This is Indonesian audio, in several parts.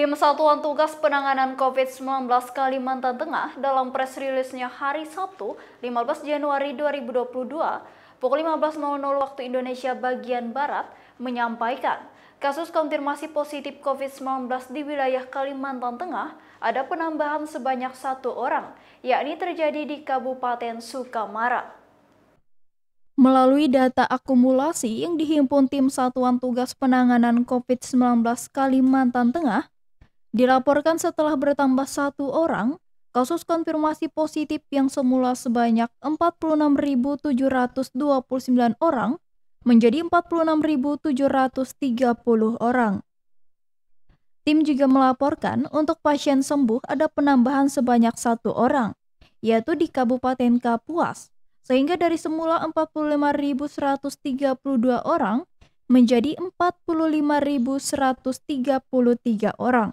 Tim Satuan Tugas Penanganan COVID-19 Kalimantan Tengah dalam press rilisnya hari Sabtu 15 Januari 2022 pukul 15.00 waktu Indonesia bagian Barat menyampaikan kasus konfirmasi positif COVID-19 di wilayah Kalimantan Tengah ada penambahan sebanyak satu orang, yakni terjadi di Kabupaten Sukamara. Melalui data akumulasi yang dihimpun tim Satuan Tugas Penanganan COVID-19 Kalimantan Tengah, Dilaporkan setelah bertambah satu orang, kasus konfirmasi positif yang semula sebanyak 46.729 orang menjadi 46.730 orang. Tim juga melaporkan untuk pasien sembuh ada penambahan sebanyak satu orang, yaitu di Kabupaten Kapuas, sehingga dari semula 45.132 orang menjadi 45.133 orang.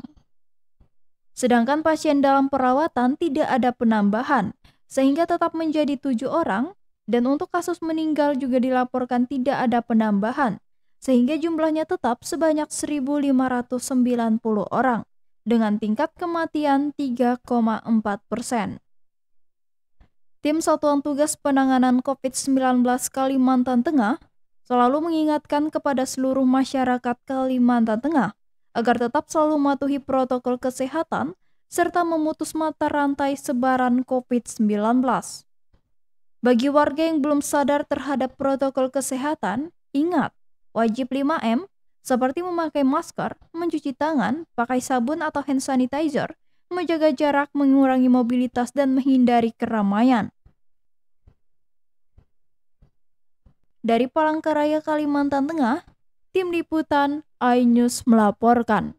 Sedangkan pasien dalam perawatan tidak ada penambahan, sehingga tetap menjadi tujuh orang, dan untuk kasus meninggal juga dilaporkan tidak ada penambahan, sehingga jumlahnya tetap sebanyak 1.590 orang, dengan tingkat kematian 3,4 persen. Tim Satuan Tugas Penanganan COVID-19 Kalimantan Tengah selalu mengingatkan kepada seluruh masyarakat Kalimantan Tengah agar tetap selalu mematuhi protokol kesehatan serta memutus mata rantai sebaran COVID-19. Bagi warga yang belum sadar terhadap protokol kesehatan, ingat, wajib 5M seperti memakai masker, mencuci tangan, pakai sabun atau hand sanitizer, menjaga jarak, mengurangi mobilitas, dan menghindari keramaian. Dari Palangkaraya, Kalimantan Tengah, Tim Liputan iNews melaporkan.